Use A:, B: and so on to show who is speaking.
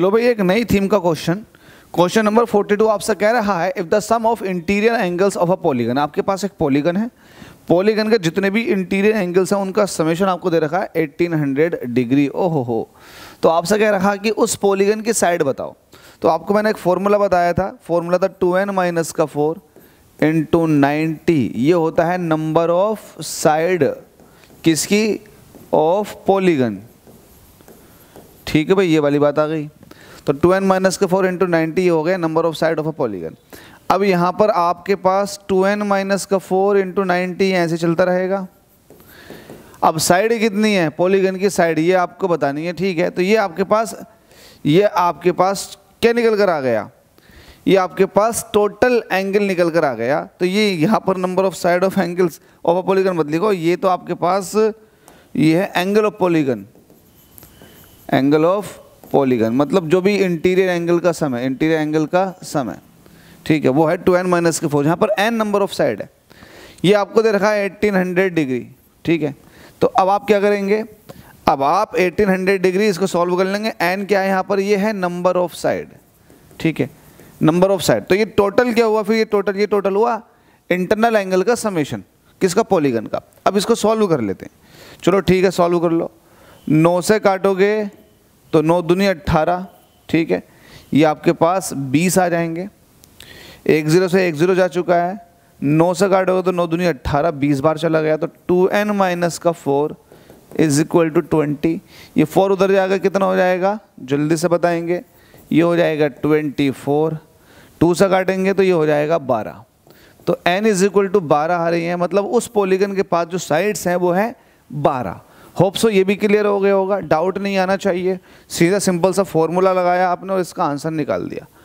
A: चलो भाई एक नई थीम का क्वेश्चन क्वेश्चन नंबर 42 आपसे कह रहा है if the sum of interior angles of a polygon आपके पास एक पॉलीगन है पॉलीगन के जितने भी इंटीरियर एंगल्स हैं उनका समेशन आपको दे रखा है 1800 डिग्री ओ हो हो तो आपसे कह रहा है कि उस पॉलीगन की साइड बताओ तो आपको मैंने एक फॉर्मूला बताया था फॉर्मूला था टू एन माइनस का फोर इंटू नाइन्टी ये होता है नंबर ऑफ साइड किसकी ऑफ पॉलीगन ठीक है भाई ये वाली बात आ गई तो टू एन माइनस के फोर इंटू नाइनटी हो गए number of side of a polygon अब यहाँ पर आपके पास टू एन माइनस का फोर इंटू नाइनटी ऐसे चलता रहेगा अब साइड कितनी है पॉलीगन की साइड ये आपको बतानी है ठीक है तो ये आपके पास ये आपके पास क्या निकल कर आ गया ये आपके पास टोटल एंगल निकल कर आ गया तो ये यहाँ पर number of side of angles of a polygon बदली को ये तो आपके पास ये है angle of polygon angle of polygon मतलब जो भी इंटीरियर एंगल का सम है इंटीरियर एंगल का सम है ठीक है वो है टू एन माइनस के फोर यहाँ पर एन नंबर ऑफ साइड है ये आपको दे रखा है एट्टीन हंड्रेड डिग्री ठीक है तो अब आप क्या करेंगे अब आप 1800 डिग्री इसको सॉल्व कर लेंगे एन क्या है यहाँ पर ये है नंबर ऑफ साइड ठीक है नंबर ऑफ साइड तो ये टोटल क्या हुआ फिर ये टोटल ये टोटल हुआ इंटरनल एंगल का समेशन किसका पॉलीगन का अब इसको सॉल्व कर लेते हैं चलो ठीक है सॉल्व कर लो नौ से काटोगे तो नौ दुनिया अट्ठारह ठीक है ये आपके पास बीस आ जाएंगे एक ज़ीरो से एक ज़ीरो जा चुका है नौ से काटोगे तो नौ दुनिया अट्ठारह बीस बार चला गया तो टू एन माइनस का four is equal to twenty ये फोर उधर जाकर कितना हो जाएगा जल्दी से बताएंगे ये हो जाएगा ट्वेंटी फोर टू से काटेंगे तो ये हो जाएगा बारह तो एन इज इक्वल टू बारह आ रही है मतलब उस पोलिगन के पास जो साइड्स हैं वो हैं बारह होप सो तो ये भी क्लियर हो गया होगा डाउट नहीं आना चाहिए सीधा सिंपल सा फॉर्मूला लगाया आपने और इसका आंसर निकाल दिया